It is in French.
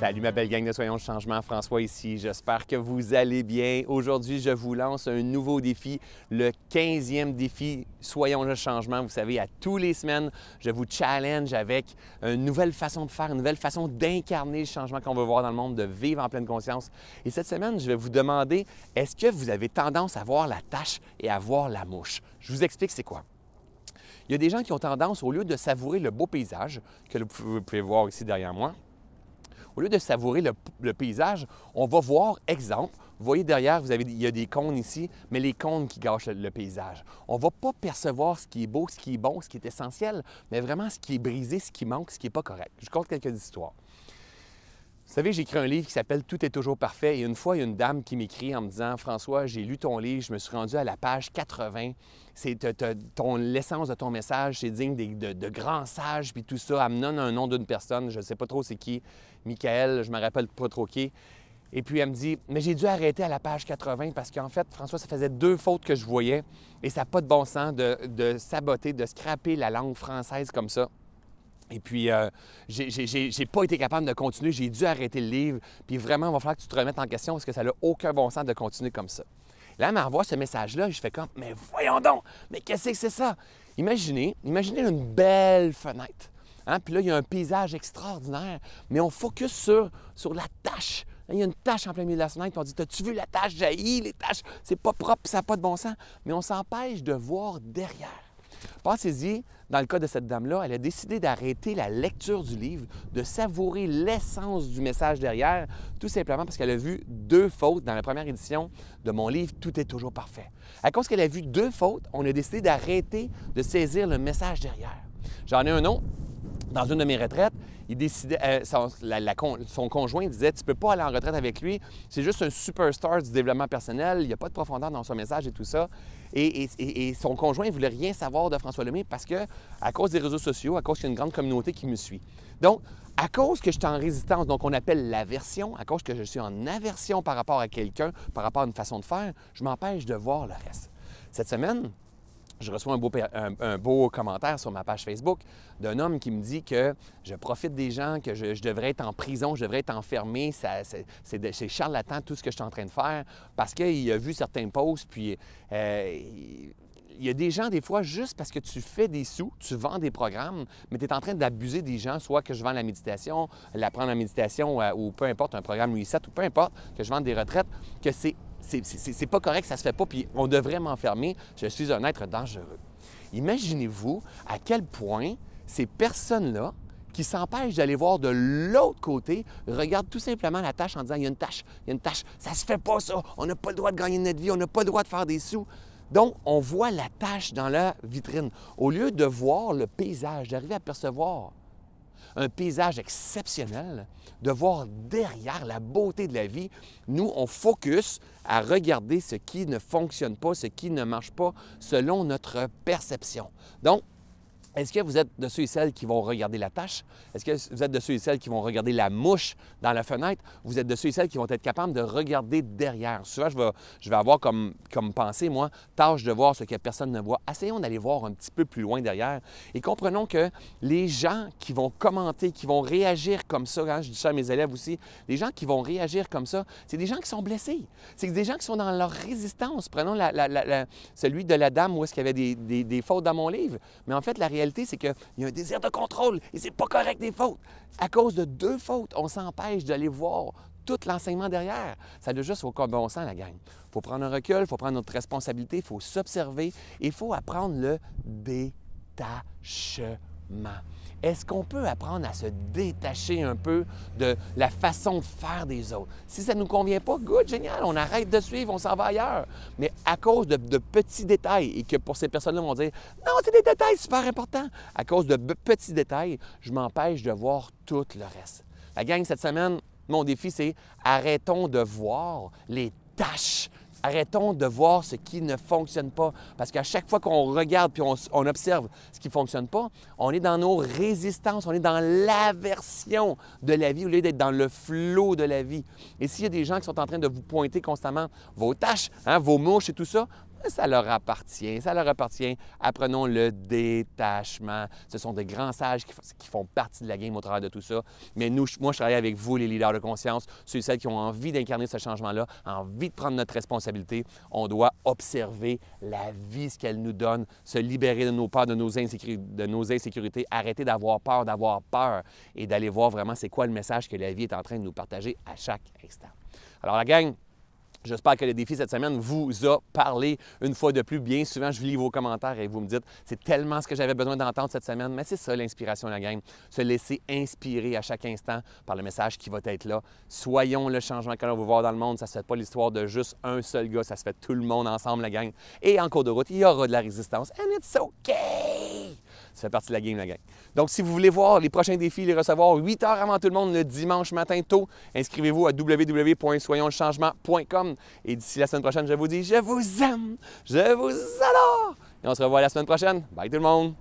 Salut ma belle gang de Soyons le Changement, François ici. J'espère que vous allez bien. Aujourd'hui, je vous lance un nouveau défi, le 15e défi Soyons le Changement. Vous savez, à tous les semaines, je vous challenge avec une nouvelle façon de faire, une nouvelle façon d'incarner le changement qu'on veut voir dans le monde, de vivre en pleine conscience. Et cette semaine, je vais vous demander, est-ce que vous avez tendance à voir la tâche et à voir la mouche? Je vous explique c'est quoi. Il y a des gens qui ont tendance, au lieu de savourer le beau paysage, que vous pouvez voir ici derrière moi, au lieu de savourer le, paysage, on va voir, exemple, vous voyez derrière, vous avez, il y a des cônes ici, mais les cônes qui gâchent le, paysage. On ne va pas percevoir ce qui est beau, ce qui est bon, ce qui est essentiel, mais vraiment ce qui est brisé, ce qui manque, ce qui n'est pas correct. Je compte quelques histoires. Vous savez, j'écris un livre qui s'appelle Tout est toujours parfait. Et une fois, il y a une dame qui m'écrit en me disant François, j'ai lu ton livre, je me suis rendu à la page 80. C'est ton l'essence de ton message, c'est digne de, grands sages, puis tout ça. amenant un nom d'une personne, je ne sais pas trop c'est qui, Michael, je me rappelle pas trop qui. Et puis elle me dit Mais j'ai dû arrêter à la page 80 parce qu'en fait, François, ça faisait deux fautes que je voyais et ça n'a pas de bon sens de saboter, de scraper la langue française comme ça. Et puis, euh, je j'ai pas été capable de continuer. J'ai dû arrêter le livre. Puis vraiment, il va falloir que tu te remettes en question parce que ça n'a aucun bon sens de continuer comme ça. Là, elle m'envoie ce message-là. Je fais comme, mais voyons donc, mais qu'est-ce que c'est ça? Imaginez, imaginez une belle fenêtre. Hein? Puis là, il y a un paysage extraordinaire, mais on focus sur, sur la tâche. Il y a une tâche en plein milieu de la fenêtre, on dit as tu vu la tâche jaillit, les tâches C'est pas propre, ça n'a pas de bon sens. Mais on s'empêche de voir derrière. Pensez-y, dans le cas de cette dame-là, elle a décidé d'arrêter la lecture du livre, de savourer l'essence du message derrière, tout simplement parce qu'elle a vu deux fautes dans la première édition de mon livre Tout est toujours parfait. À cause qu'elle a vu deux fautes, on a décidé d'arrêter de saisir le message derrière. J'en ai un autre dans une de mes retraites, il décidait, euh, son, la, son, conjoint disait Tu peux pas aller en retraite avec lui, c'est juste un superstar du développement personnel, il n'y a pas de profondeur dans son message et tout ça. Et, son conjoint ne voulait rien savoir de François Lemay parce que, à cause des réseaux sociaux, à cause qu'il y a une grande communauté qui me suit. Donc, à cause que je suis en résistance, donc on appelle l'aversion, à cause que je suis en aversion par rapport à quelqu'un, par rapport à une façon de faire, je m'empêche de voir le reste. Cette semaine, je reçois un beau, beau, commentaire sur ma page Facebook d'un homme qui me dit que je profite des gens, que je, devrais être en prison, je devrais être enfermé, c'est charlatan tout ce que je suis en train de faire, parce qu'il a vu certains posts, puis euh, il y a des gens, des fois, juste parce que tu fais des sous, tu vends des programmes, mais tu es en train d'abuser des gens, soit que je vends la méditation, l'apprendre la méditation, euh, ou peu importe, un programme 7 ou peu importe, que je vends des retraites, que c'est c'est pas correct, ça se fait pas, puis on devrait m'enfermer, je suis un être dangereux. Imaginez-vous à quel point ces personnes-là qui s'empêchent d'aller voir de l'autre côté regardent tout simplement la tâche en disant il y a une tâche, il y a une tâche, ça se fait pas ça, on n'a pas le droit de gagner notre vie, on n'a pas le droit de faire des sous. Donc, on voit la tâche dans la vitrine au lieu de voir le paysage, d'arriver à percevoir un paysage exceptionnel, de voir derrière la beauté de la vie. Nous, on focus à regarder ce qui ne fonctionne pas, ce qui ne marche pas selon notre perception. Donc, est-ce que vous êtes de ceux et celles qui vont regarder la tâche? Est-ce que vous êtes de ceux et celles qui vont regarder la mouche dans la fenêtre? Vous êtes de ceux et celles qui vont être capables de regarder derrière. Souvent, je vais, je vais avoir comme, comme pensée, moi, tâche de voir ce que personne ne voit. Essayons d'aller voir un petit peu plus loin derrière et comprenons que les gens qui vont commenter, qui vont réagir comme ça, hein, je dis ça à mes élèves aussi, les gens qui vont réagir comme ça, c'est des gens qui sont blessés. C'est des gens qui sont dans leur résistance. Prenons celui de la dame où est-ce qu'il y avait des, des fautes dans mon livre. Mais en fait, la réalité, c'est qu'il y a un désir de contrôle et c'est pas correct des fautes. À cause de deux fautes, on s'empêche d'aller voir tout l'enseignement derrière. Ça doit juste au bon sens, la gang. faut prendre un recul, il faut prendre notre responsabilité, il faut s'observer et il faut apprendre le détachement. Est-ce qu'on peut apprendre à se détacher un peu de la façon de faire des autres? Si ça ne nous convient pas, good, génial, on arrête de suivre, on s'en va ailleurs. Mais à cause de, petits détails, et que pour ces personnes-là, on dire non, c'est des détails super importants. À cause de petits détails, je m'empêche de voir tout le reste. La gang, cette semaine, mon défi, c'est arrêtons de voir les tâches Arrêtons de voir ce qui ne fonctionne pas. Parce qu'à chaque fois qu'on regarde puis on, observe ce qui ne fonctionne pas, on est dans nos résistances, on est dans l'aversion de la vie au lieu d'être dans le flot de la vie. Et s'il y a des gens qui sont en train de vous pointer constamment vos tâches, hein, vos mouches et tout ça, ça leur appartient. Ça leur appartient. Apprenons le détachement. Ce sont des grands sages qui, font partie de la game au travers de tout ça. Mais nous, moi, je travaille avec vous, les leaders de conscience, ceux et celles qui ont envie d'incarner ce changement-là, envie de prendre notre responsabilité. On doit observer la vie, ce qu'elle nous donne, se libérer de nos peurs, de nos, de nos insécurités, arrêter d'avoir peur, d'avoir peur et d'aller voir vraiment c'est quoi le message que la vie est en train de nous partager à chaque instant. Alors la gang, J'espère que le défi cette semaine vous a parlé une fois de plus. Bien souvent, je lis vos commentaires et vous me dites, c'est tellement ce que j'avais besoin d'entendre cette semaine. Mais c'est ça l'inspiration la gang, Se laisser inspirer à chaque instant par le message qui va être là. Soyons le changement que l'on veut voir dans le monde. Ça ne se fait pas l'histoire de juste un seul gars. Ça se fait tout le monde ensemble, la gang. Et en cours de route, il y aura de la résistance. And it's okay! Ça fait partie de la game, la gang. Donc, si vous voulez voir les prochains défis, les recevoir 8 heures avant tout le monde le dimanche matin tôt, inscrivez-vous à www.soyonslechangement.com Et d'ici la semaine prochaine, je vous dis, je vous aime, je vous adore. Et on se revoit la semaine prochaine. Bye tout le monde.